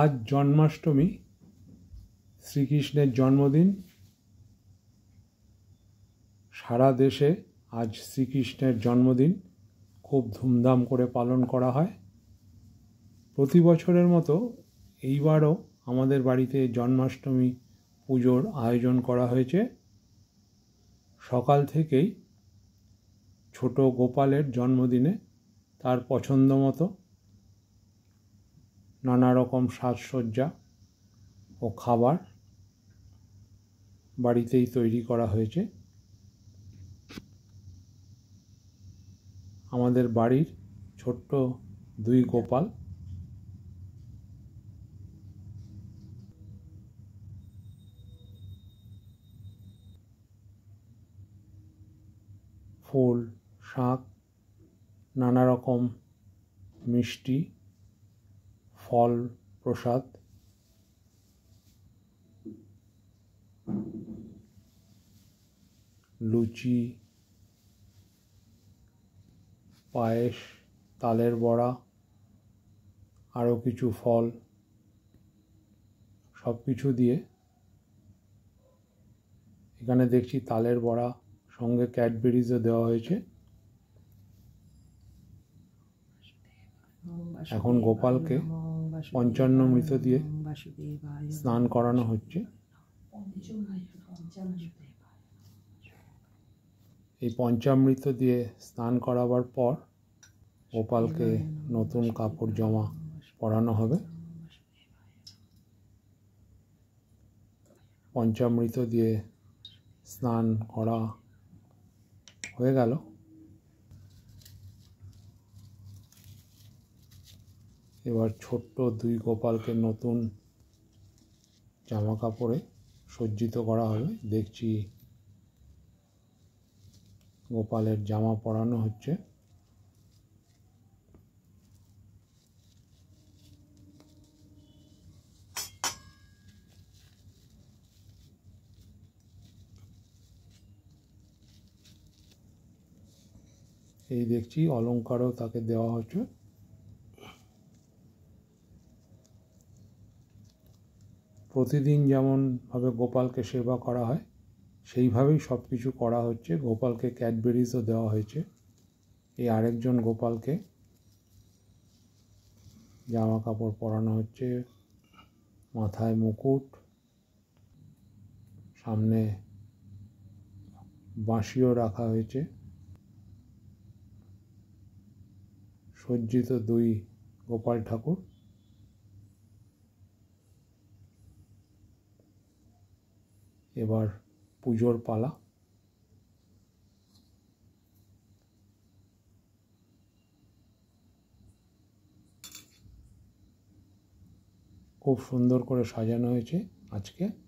আজ জন্মাষ্টমী শ্রীকৃষ্ণের জন্মদিন সারা দেশে আজ শ্রীকৃষ্ণের জন্মদিন খুব ধুমধাম করে পালন করা হয় প্রতি বছরের মতো এইবারও আমাদের বাড়িতে জন্মাষ্টমী পুজোর আয়োজন করা হয়েছে সকাল থেকেই ছোট গোপালের জন্মদিনে তার পছন্দ মতো নানা রকম সাজসজ্জা ও খাবার বাড়িতেই তৈরি করা হয়েছে আমাদের বাড়ির ছোট্ট দুই গোপাল ফুল শাক নানা রকম মিষ্টি ফল প্রসাদ লুচি পায়েস তালের বড়া আরও কিছু ফল সব কিছু দিয়ে এখানে দেখছি তালের বড়া সঙ্গে ক্যাডবেরিজও দেওয়া হয়েছে এখন গোপালকে পঞ্চান্ন মৃত দিয়ে স্নান করানো হচ্ছে এই পঞ্চামৃত দিয়ে স্নান করাবার পর গোপালকে নতুন কাপড় জমা পরানো হবে পঞ্চামৃত দিয়ে স্নান করা হয়ে গেল এবার ছোট্ট দুই গোপালকে নতুন জামা কাপড়ে সজ্জিত করা হবে দেখছি গোপালের জামা পরানো হচ্ছে এই দেখছি অলঙ্কারও তাকে দেওয়া হচ্ছে প্রতিদিন যেমনভাবে গোপালকে সেবা করা হয় সেইভাবেই সব কিছু করা হচ্ছে গোপালকে ক্যাডবেরিজও দেওয়া হয়েছে এই আরেকজন গোপালকে জামা কাপড় পরানো হচ্ছে মাথায় মুকুট সামনে বাঁশিও রাখা হয়েছে সজ্জিত দুই গোপাল ঠাকুর এবার পুজোর পালা খুব সুন্দর করে সাজানো হয়েছে আজকে